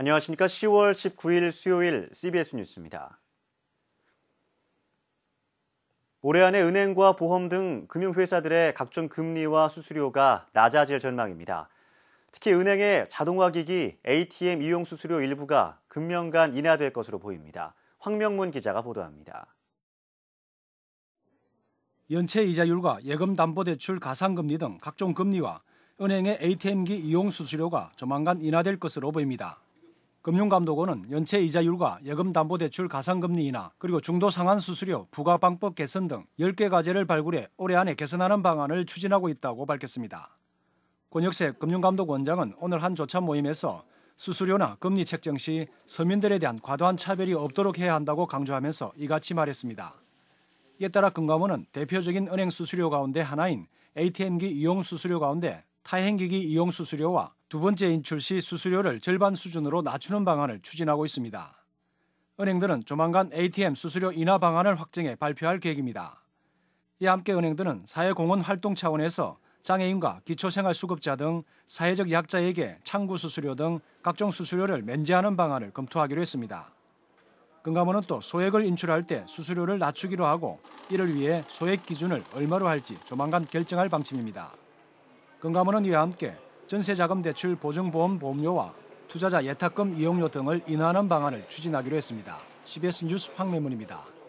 안녕하십니까. 10월 19일 수요일 CBS 뉴스입니다. 올해 안에 은행과 보험 등 금융회사들의 각종 금리와 수수료가 낮아질 전망입니다. 특히 은행의 자동화 기기 ATM 이용 수수료 일부가 금년간 인하될 것으로 보입니다. 황명문 기자가 보도합니다. 연체 이자율과 예금 담보 대출 가상금리 등 각종 금리와 은행의 ATM기 이용 수수료가 조만간 인하될 것으로 보입니다. 금융감독원은 연체 이자율과 예금담보대출 가상금리 인하 그리고 중도상환 수수료 부과방법 개선 등 10개 과제를 발굴해 올해 안에 개선하는 방안을 추진하고 있다고 밝혔습니다. 권혁세 금융감독원장은 오늘 한 조차 모임에서 수수료나 금리 책정 시 서민들에 대한 과도한 차별이 없도록 해야 한다고 강조하면서 이같이 말했습니다. 이에 따라 금감원은 대표적인 은행 수수료 가운데 하나인 ATM기 이용 수수료 가운데 타행기기 이용 수수료와 두 번째 인출 시 수수료를 절반 수준으로 낮추는 방안을 추진하고 있습니다. 은행들은 조만간 ATM 수수료 인하 방안을 확정해 발표할 계획입니다. 이와 함께 은행들은 사회공헌 활동 차원에서 장애인과 기초생활수급자 등 사회적 약자에게 창구 수수료 등 각종 수수료를 면제하는 방안을 검토하기로 했습니다. 금감원은 또 소액을 인출할 때 수수료를 낮추기로 하고 이를 위해 소액 기준을 얼마로 할지 조만간 결정할 방침입니다. 금감원은 이와 함께 전세자금 대출 보증보험 보험료와 투자자 예탁금 이용료 등을 인하하는 방안을 추진하기로 했습니다. CBS 뉴스 황매문입니다.